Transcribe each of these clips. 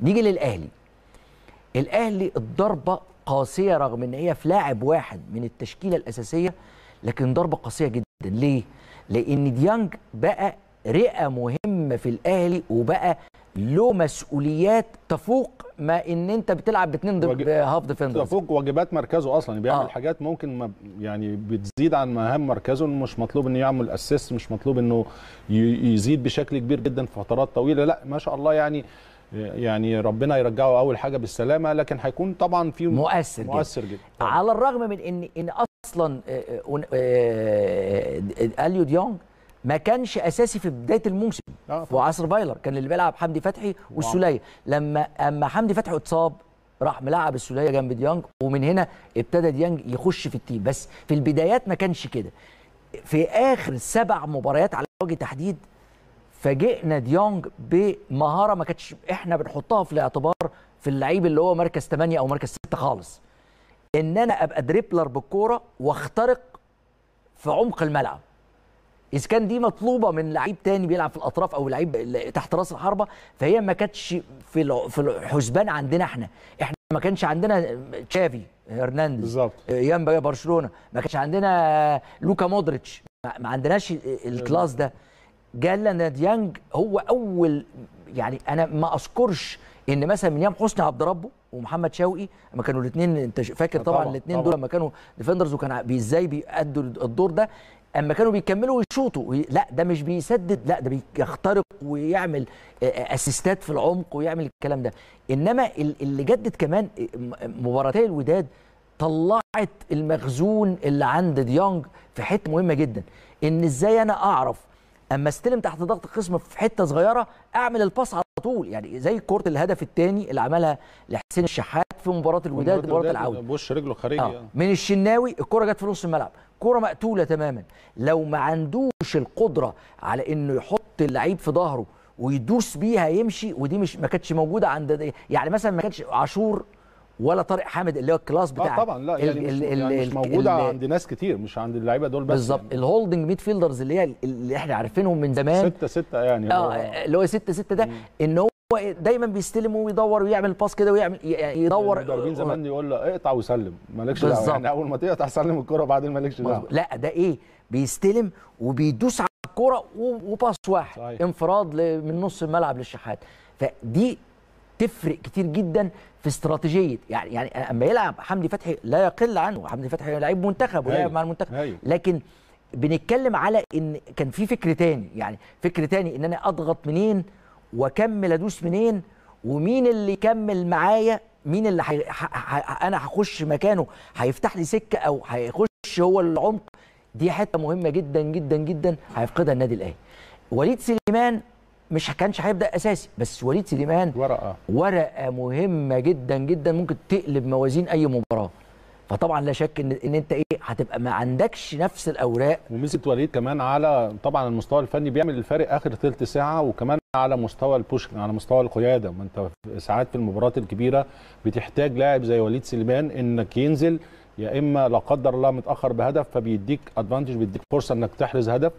نيجي للاهلي الاهلي الضربه قاسيه رغم ان هي في لاعب واحد من التشكيله الاساسيه لكن ضربه قاسيه جدا ليه لان ديانج بقى رئه مهمه في الاهلي وبقى له مسؤوليات تفوق ما ان انت بتلعب باتنين واجب... هاف ديفندرز تفوق واجبات مركزه اصلا يعني بيعمل آه. حاجات ممكن ما يعني بتزيد عن مهام مركزه مش مطلوب انه يعمل اسيست مش مطلوب انه يزيد بشكل كبير جدا في فترات طويله لا ما شاء الله يعني يعني ربنا يرجعه اول حاجه بالسلامه لكن هيكون طبعا في مؤثر مؤثر جدا, جداً. على الرغم من ان ان اصلا آه، آه، آه، اليو ديونج ما كانش اساسي في بدايه الموسم آه في عصر فايلر كان اللي بيلعب حمدي فتحي والسوليه لما اما حمدي فتحي اتصاب راح ملعب السوليه جنب ديانج ومن هنا ابتدى ديانج يخش في التيم بس في البدايات ما كانش كده في اخر سبع مباريات على وجه تحديد فاجئنا ديونج بمهاره ما كانتش احنا بنحطها في الاعتبار في اللعيب اللي هو مركز 8 او مركز 6 خالص ان انا ابقى دريبلر بالكوره واخترق في عمق الملعب اذا كان دي مطلوبه من لعيب تاني بيلعب في الاطراف او لعيب تحت راس الحربه فهي ما كانتش في في الحسبان عندنا احنا احنا ما كانش عندنا تشافي هرنانديز بالظبط يامبا برشلونه ما كانش عندنا لوكا مودريتش ما عندناش الكلاس ده لنا ديانج هو اول يعني انا ما اذكرش ان مثلا من يوم حسني عبد ربه ومحمد شوقي لما كانوا الاثنين انت فاكر طبعا, طبعا الاثنين دول لما كانوا ديفندرز وكان ازاي بيأدوا الدور ده اما كانوا بيكملوا ويشوطوا لا ده مش بيسدد لا ده بيخترق ويعمل اسيستات في العمق ويعمل الكلام ده انما اللي جدد كمان مباراتي الوداد طلعت المخزون اللي عند ديانج في حته مهمه جدا ان ازاي انا اعرف اما استلم تحت ضغط الخصم في حته صغيره اعمل الباص على طول يعني زي كره الهدف الثاني اللي عملها لحسين الشحات في مباراه الوداد مباراه العوده بوش رجله خارجي آه. آه. من الشناوي الكره جت في نص الملعب كره مقتوله تماما لو ما عندوش القدره على انه يحط اللعيب في ظهره ويدوس بيها يمشي ودي مش ما كانتش موجوده عند يعني مثلا ما كانش عاشور ولا طارق حامد اللي هو الكلاس آه، بتاع آه طبعا لا يعني, يعني ال مش, الـ يعني مش موجوده الـ عند ناس كتير مش عند اللعيبه دول بس بالظبط يعني. الهولدنج ميد فيلدرز اللي هي اللي احنا عارفينهم من زمان 6 6 يعني اه اللي هو 6 6 ده ان هو دايما بيستلم ويدور ويعمل باس كده ويعمل يدور المدربين زمان يقول له اقطع وسلم مالكش دعوه يعني اول ما تقطع سلم الكره بعدين مالكش دعوه لا ده ايه بيستلم وبيدوس على الكره وباس واحد صحيح. انفراد من نص الملعب للشحات فدي تفرق كتير جدا في استراتيجيه يعني يعني اما يلعب حمدي فتحي لا يقل عنه حمدي فتحي لعيب منتخب ولعب أيوه. مع المنتخب هاي. أيوه. لكن بنتكلم على ان كان في فكر تاني يعني فكر تاني ان انا اضغط منين واكمل ادوس منين ومين اللي يكمل معايا مين اللي حي... ح... ح... انا هخش مكانه هيفتح لي سكه او هيخش هو العمق دي حته مهمه جدا جدا جدا هيفقدها النادي الاهلي وليد سليمان مش كانش هيبدا اساسي بس وليد سليمان ورقه ورقه مهمه جدا جدا ممكن تقلب موازين اي مباراه فطبعا لا شك ان ان انت ايه هتبقى ما عندكش نفس الاوراق وميزه وليد كمان على طبعا المستوى الفني بيعمل الفارق اخر ثلث ساعه وكمان على مستوى البوش على مستوى القياده ما انت ساعات في المباريات الكبيره بتحتاج لاعب زي وليد سليمان انك ينزل يا اما لا قدر الله متاخر بهدف فبيديك ادفانتج بيديك فرصه انك تحرز هدف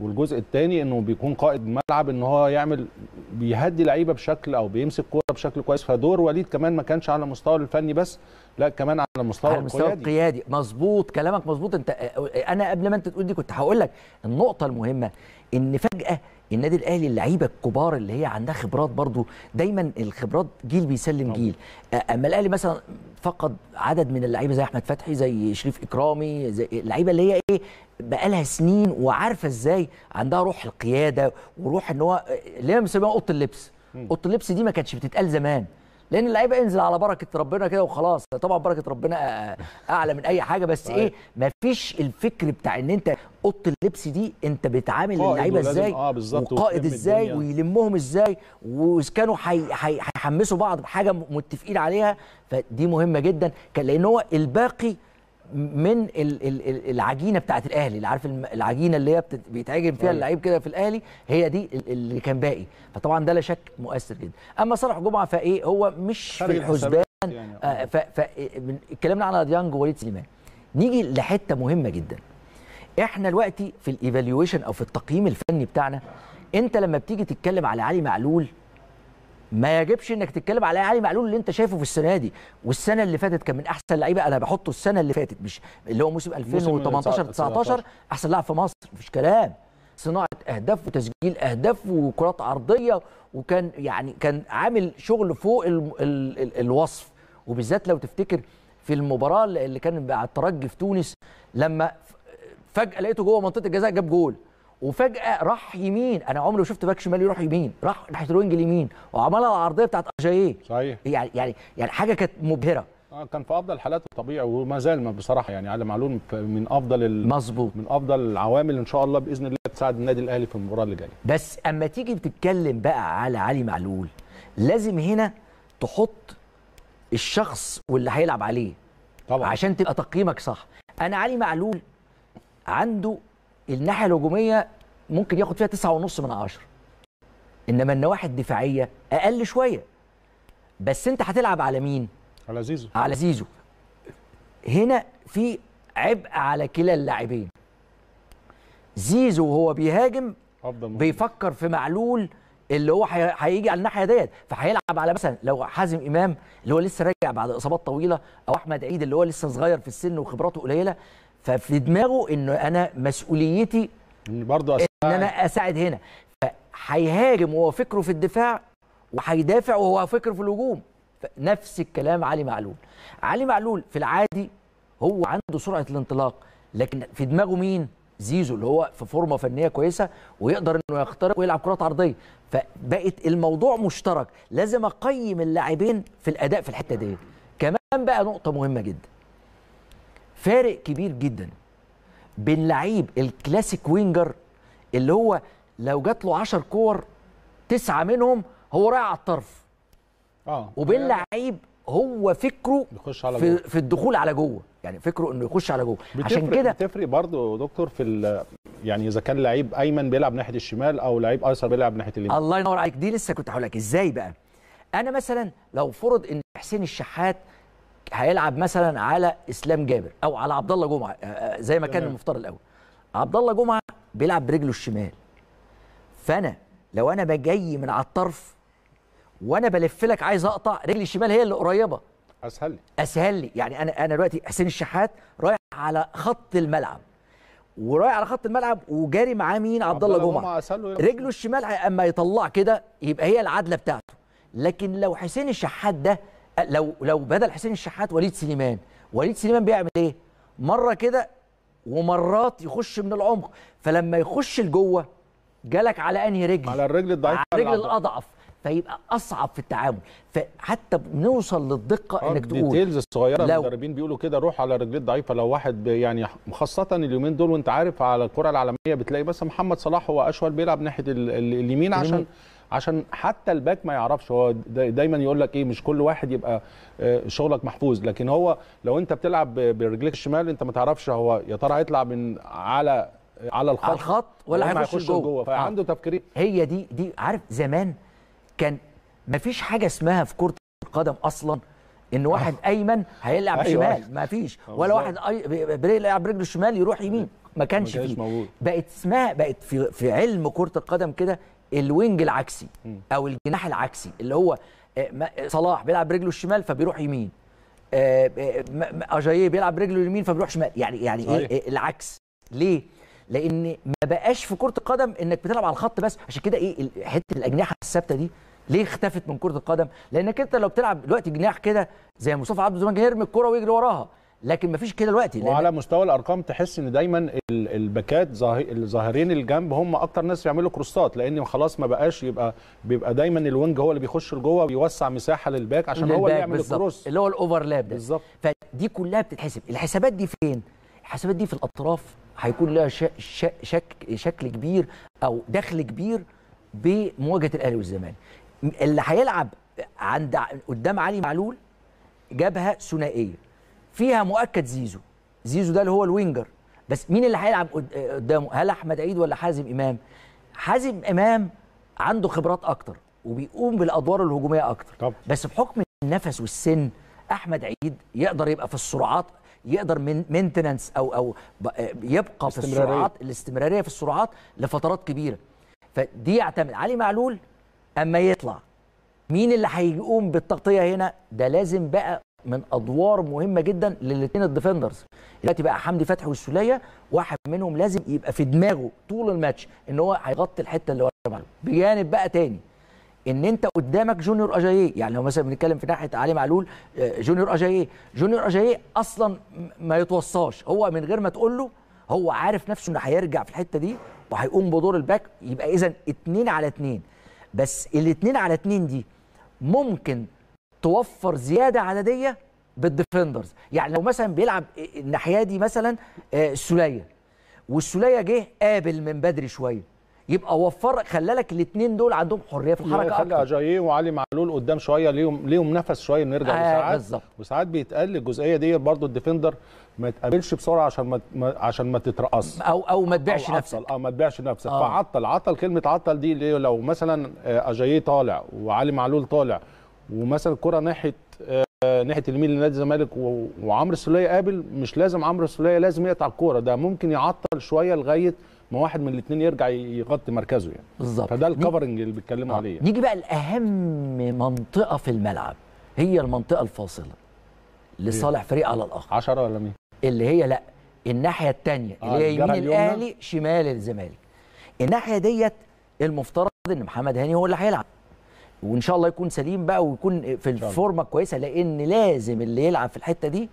والجزء الثاني انه بيكون قائد ملعب ان هو يعمل بيهدي لعيبه بشكل او بيمسك كوره بشكل كويس فدور وليد كمان ما كانش على المستوى الفني بس لا كمان على المستوى على المستوى القيادي, القيادي. مظبوط كلامك مظبوط انت انا قبل ما انت تقول دي كنت هقول لك النقطه المهمه ان فجاه النادي الاهلي اللعيبه الكبار اللي هي عندها خبرات برضو دايما الخبرات جيل بيسلم طبعا. جيل اما الاهلي مثلا فقد عدد من اللعيبه زي احمد فتحي زي شريف اكرامي زي اللعيبه اللي هي ايه بقالها سنين وعارفه ازاي عندها روح القياده وروح ان هو آه، اللي هي بنسميها اوضه اللبس اوضه اللبس دي ما كانتش بتتقال زمان لان اللعيبه انزل على بركه ربنا كده وخلاص طبعا بركه ربنا اعلى من اي حاجه بس ايه مفيش الفكر بتاع ان انت اوضه اللبس دي انت بتعامل اللعيبه ازاي آه وقائد ازاي ويلمهم ازاي وكانوا هيحمسوا حي... حي... بعض بحاجه متفقين عليها فدي مهمه جدا لان هو الباقي من العجينه بتاعت الاهلي اللي عارف العجينه اللي هي بيتعجن فيها أيوه. اللعيب كده في الاهلي هي دي اللي كان باقي فطبعا ده لا شك مؤثر جدا اما صالح جمعه فايه هو مش في الحسبان يعني آه، آه. اتكلمنا على ديانج ووليد سليمان نيجي لحته مهمه جدا احنا دلوقتي في الايفالويشن او في التقييم الفني بتاعنا انت لما بتيجي تتكلم على علي معلول ما يجبش انك تتكلم على علي معلول اللي انت شايفه في السنه دي والسنه اللي فاتت كان من احسن لعيبه انا بحطه السنه اللي فاتت مش اللي هو موسم 2018 19 احسن لاعب في مصر مفيش كلام صناعه اهداف وتسجيل اهداف وكرات عرضيه وكان يعني كان عامل شغل فوق الـ الـ الـ الوصف وبالذات لو تفتكر في المباراه اللي كان مع الترجي في تونس لما فجاه لقيته جوه منطقه الجزاء جاب جول وفجاه راح يمين انا عمري ما شفت باك شمال يروح يمين راح ناحيه الوينج اليمين وعملها العرضيه بتاعت ارجايه صحيح يعني يعني يعني حاجه كانت مبهره آه، كان في افضل حالاته الطبيعي وما زال بصراحه يعني علي معلول من افضل ال... مظبوط من افضل العوامل ان شاء الله باذن الله تساعد النادي الاهلي في المباراه اللي جايه بس اما تيجي بتتكلم بقى على علي معلول لازم هنا تحط الشخص واللي هيلعب عليه طبعا عشان تبقى تقييمك صح انا علي معلول عنده الناحيه الهجوميه ممكن ياخد فيها تسعه ونص من عشره. انما النواحي الدفاعيه اقل شويه بس انت هتلعب على مين على زيزو على زيزو هنا في عبء على كلا اللاعبين زيزو وهو بيهاجم بيفكر في معلول اللي هو هيجي على الناحيه ديت فهيلعب على مثلا لو حازم امام اللي هو لسه راجع بعد اصابات طويله او احمد عيد اللي هو لسه صغير في السن وخبراته قليله ففي دماغه انه انا مسؤوليتي برضه ان انا اساعد هنا فهيهاجم وهو فكره في الدفاع وهيدافع وهو فكره في الهجوم نفس الكلام علي معلول علي معلول في العادي هو عنده سرعه الانطلاق لكن في دماغه مين زيزو اللي هو في فورمه فنيه كويسه ويقدر انه يخترق ويلعب كرات عرضيه فبقت الموضوع مشترك لازم اقيم اللاعبين في الاداء في الحته دي كمان بقى نقطه مهمه جدا فارق كبير جدا بين لعيب الكلاسيك وينجر اللي هو لو جات له 10 كور تسعه منهم هو رايح على الطرف اه وبين آه. لعيب هو فكره يخش على في, في الدخول على جوه يعني فكره انه يخش على جوه عشان كده بتفرق برضه دكتور في يعني اذا كان لعيب ايمن بيلعب ناحيه الشمال او لعيب ايسر بيلعب ناحيه اليمين الله ينور عليك دي لسه كنت هقول لك ازاي بقى انا مثلا لو فرض ان حسين الشحات هيلعب مثلا على اسلام جابر او على عبد الله جمعه آه، آه، زي ما كان المفترض الاول عبد الله جمعه بيلعب برجله الشمال فانا لو انا بجي من على الطرف وانا بلف لك عايز اقطع رجلي الشمال هي اللي قريبه اسهل لي اسهل لي يعني انا انا دلوقتي حسين الشحات رايح على خط الملعب ورايح على خط الملعب وجاري معاه مين عبد الله جمعه رجله الشمال اما يطلع كده يبقى هي العدله بتاعته لكن لو حسين الشحات ده لو لو بدل حسين الشحات وليد سليمان وليد سليمان بيعمل ايه مره كده ومرات يخش من العمق فلما يخش لجوه جالك على انهي رجل على الرجل الضعيف على الرجل الاضعف فيبقى اصعب في التعامل فحتى بنوصل للدقه آه، انك تقول الديتيلز الصغيره المدربين بيقولوا كده روح على رجليه الضعيفه لو واحد يعني خاصه اليومين دول وانت عارف على الكره العالميه بتلاقي بس محمد صلاح هو اشول بيلعب ناحيه اليمين عشان عشان حتى الباك ما يعرفش هو دايما يقول لك ايه مش كل واحد يبقى آه، شغلك محفوظ لكن هو لو انت بتلعب برجليك الشمال انت ما تعرفش هو يا ترى هيطلع من على على الخط على الخط ولا هيخش جوه, جوه. آه. فعنده آه. تفكير هي دي دي عارف زمان كان ما فيش حاجه اسمها في كره القدم اصلا ان واحد آه. ايمن هيلعب أيوة. شمال ما فيش ولا واحد بيلعب يلعب برجله الشمال يروح يمين ما كانش فيه موجود بقت اسمها بقت في في علم كره القدم كده الوينج العكسي او الجناح العكسي اللي هو آه، آه، صلاح بيلعب برجله الشمال فبيروح يمين آه، اجاييه بيلعب برجله اليمين فبيروح شمال يعني يعني إيه، صحيح. ايه العكس ليه لان ما بقاش في كره القدم انك بتلعب على الخط بس عشان كده ايه حته الاجنحه الثابته دي ليه اختفت من كره القدم لانك انت لو بتلعب دلوقتي جناح كده زي مصطفى عبد زمان يرمي الكره ويجري وراها لكن ما فيش كده دلوقتي وعلى مستوى الارقام تحس ان دايما الباكات الظاهرين الجنب هم اكتر ناس بيعملوا كروسات لان خلاص ما بقاش يبقى بيبقى دايما الوينج هو اللي بيخش لجوه ويوسع مساحه للباك عشان للباك هو اللي يعمل الكروس اللي هو الاوفرلاب ده بالظبط فدي كلها بتتحسب الحسابات دي فين الحسابات دي في الاطراف هيكون لها شك شك شكل كبير او دخل كبير بمواجهه الاهلي والزمالك اللي هيلعب عند قدام علي معلول جبهه ثنائيه فيها مؤكد زيزو زيزو ده اللي هو الوينجر بس مين اللي هيلعب قدامه هل احمد عيد ولا حازم امام حازم امام عنده خبرات اكتر وبيقوم بالادوار الهجوميه اكتر طب. بس بحكم النفس والسن احمد عيد يقدر يبقى في السرعات يقدر من مينتننس او او يبقى في السرعات الاستمراريه في السرعات لفترات كبيره فدي يعتمد علي معلول اما يطلع مين اللي هيقوم بالتغطيه هنا ده لازم بقى من ادوار مهمه جدا للاثنين الديفندرز دلوقتي بقى حمدي فتحي والسوليه واحد منهم لازم يبقى في دماغه طول الماتش ان هو هيغطي الحته اللي ورا معلول بجانب بقى تاني ان انت قدامك جونيور اجاييه يعني لو مثلا بنتكلم في ناحيه علي معلول آه، جونيور اجاييه جونيور اجاييه اصلا ما يتوصاش هو من غير ما تقول له هو عارف نفسه انه هيرجع في الحته دي وهيقوم بدور الباك يبقى اذا اتنين على اتنين بس الاتنين على اتنين دي ممكن توفر زياده عدديه بالديفندرز يعني لو مثلا بيلعب الناحيه دي مثلا السوليه آه، والسوليه جه قابل من بدري شويه يبقى وفر خلى لك الاثنين دول عندهم حريه في الحركه اكتر خلى جاييه وعلي معلول قدام شويه ليهم ليهم نفس شويه نرجع آه وساعات وساعات بيتقال الجزئيه دي برضو الديفندر ما يتقابلش بسرعه عشان ما عشان ما تترقص او او ما تبيعش نفسك او ما تبيعش نفسك آه. فعطل عطل كلمه عطل دي لو مثلا آه، اجاييه طالع وعلي معلول طالع ومثلا الكره ناحيه آه، ناحيه اليمين لنادي الزمالك وعمرو السوليه قابل مش لازم عمرو السوليه لازم يقطع الكوره ده ممكن يعطل شويه لغايه ما واحد من الاثنين يرجع يغطي مركزه يعني بالظبط فده الكفرنج اللي بيتكلموا آه. عليه يعني. نيجي بقى لاهم منطقه في الملعب هي المنطقه الفاصله لصالح إيه؟ فريق على الاخر 10 ولا مين اللي هي لا الناحيه الثانيه آه اللي هي يمين الاهلي شمال الزمالك الناحيه ديت المفترض ان محمد هاني هو اللي هيلعب وان شاء الله يكون سليم بقى ويكون في الفورمه الكويسه لان لازم اللي يلعب في الحته دي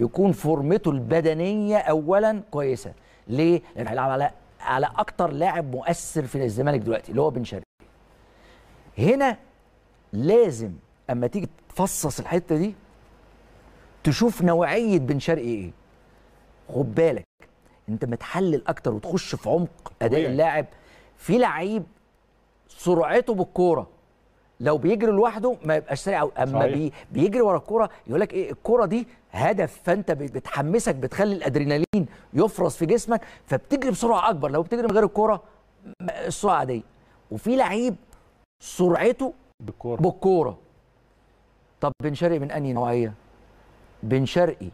يكون فورمته البدنيه اولا كويسه ليه لان هيلعب على على اكتر لاعب مؤثر في الزمالك دلوقتي اللي هو بن شرقي هنا لازم اما تيجي تفصص الحته دي تشوف نوعيه بن شرقي ايه خد بالك انت ما تحلل اكتر وتخش في عمق اداء اللاعب في لعيب سرعته بالكوره لو بيجري لوحده ما يبقاش سريع قوي اما بي بيجري ورا الكوره يقول لك ايه الكوره دي هدف فانت بتحمسك بتخلي الادرينالين يفرز في جسمك فبتجري بسرعه اكبر لو بتجري من غير الكوره السرعه عاديه وفي لعيب سرعته بالكوره بالكوره طب بن شرقي من انهي نوعيه بن شرقي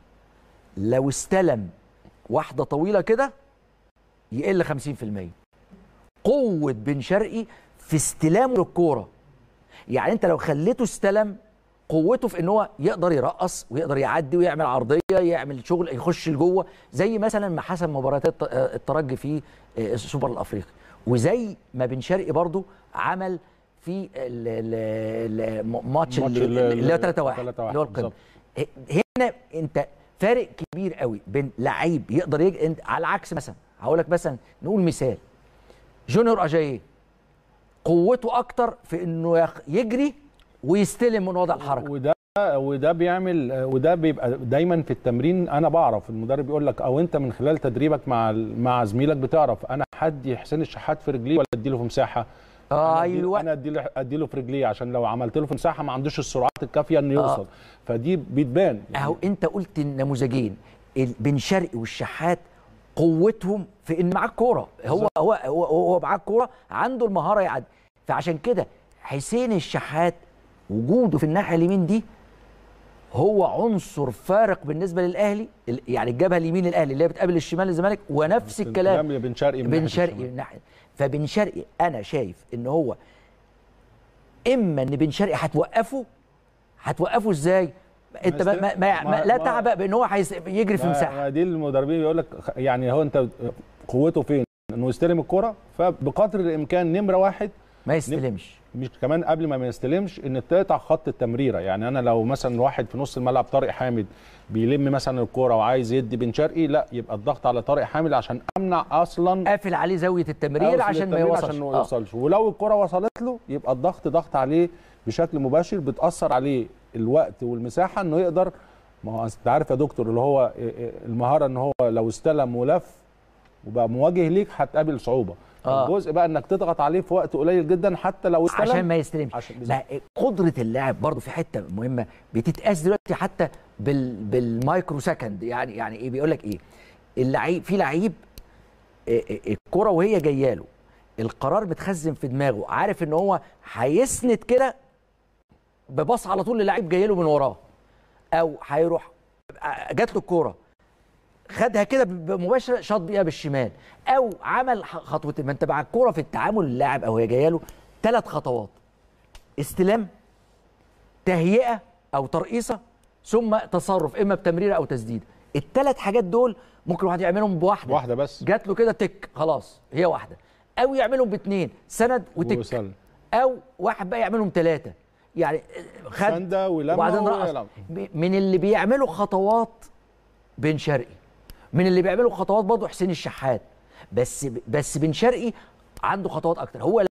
لو استلم واحده طويله كده يقل 50% قوه بن شرقي في استلامه للكوره يعني انت لو خليته استلم قوته في ان هو يقدر يرقص ويقدر يعدي ويعمل عرضيه يعمل شغل يخش لجوه زي مثلا ما حسم مباريات الترجي في آه، السوبر الافريقي وزي ما بن شرقي برضه عمل في الماتش اللي هو 3 1 اللي هو القمه هنا انت فارق كبير قوي بين لعيب يقدر يج... على العكس مثلا هقول لك مثلا نقول مثال جونيور اجاييه قوته اكتر في انه يجري ويستلم من وضع الحركه وده وده بيعمل وده بيبقى دايما في التمرين انا بعرف المدرب يقول لك او انت من خلال تدريبك مع مع زميلك بتعرف انا حد حسين الشحات في رجليه ولا اديله في مساحه آه، ايوه انا اديله اديله في رجليه عشان لو عملت له في مساحه ما عندوش السرعات الكافيه انه آه. يوصل فدي بتبان يعني اهو انت قلت النموذجين بن شرقي والشحات قوتهم في ان معاك كوره هو هو هو, هو معاك كوره عنده المهاره يعدي فعشان كده حسين الشحات وجوده في الناحيه اليمين دي هو عنصر فارق بالنسبه للاهلي يعني الجبهه اليمين الاهلي اللي هي بتقابل الشمال الزمالك ونفس الكلام بن شرقي من بن شرقي من فبن شرقي انا شايف ان هو اما ان بن شرقي هتوقفه هتوقفه ازاي انت ما, ما, ما, ما لا تعبأ بان هو يجري في مساحه دي المدربين بيقول لك يعني هو انت قوته فين انه يستلم الكره فبقدر الامكان نمره واحد ما يستلمش مش كمان قبل ما ما يستلمش ان تقطع خط التمريره يعني انا لو مثلا واحد في نص الملعب طارق حامد بيلم مثلا الكوره وعايز يدي بن شرقي لا يبقى الضغط على طارق حامد عشان امنع اصلا قافل عليه زاويه التمرير عشان ما يوصلش عشان ما آه. يوصلش آه. ولو الكوره وصلت له يبقى الضغط ضغط عليه بشكل مباشر بتاثر عليه الوقت والمساحه انه يقدر ما هو انت عارف يا دكتور اللي هو إيه، إيه، المهاره ان هو لو استلم ولف وبقى مواجه ليك هتقابل صعوبه آه. الجزء بقى انك تضغط عليه في وقت قليل جدا حتى لو استلم عشان ما يستلمش عشان لا قدره اللاعب برضه في حته مهمه بتتقاس دلوقتي حتى بال بالمايكرو سكند يعني يعني ايه بيقول لك ايه اللعيب في لعيب آه، آه، الكره وهي جايه له القرار متخزن في دماغه عارف ان هو هيسند كده بباص على طول للعيب جاي له من وراه او هيروح آه، جات له الكوره خدها كده مباشره شاط بيها بالشمال او عمل خطوتين ما انت مع الكوره في التعامل اللاعب او هي جايه له ثلاث خطوات استلام تهيئه او ترقيصه ثم تصرف اما بتمريره او تسديده الثلاث حاجات دول ممكن واحد يعملهم بواحده واحده بس جات له كده تك خلاص هي واحده او يعملهم باثنين سند وتك وسلم. او واحد بقى يعملهم ثلاثه يعني خد وبعدين رقص من اللي بيعملوا خطوات بن شرقي من اللي بيعملوا خطوات برضه حسين الشحات بس بس بن شرقي عنده خطوات اكتر هو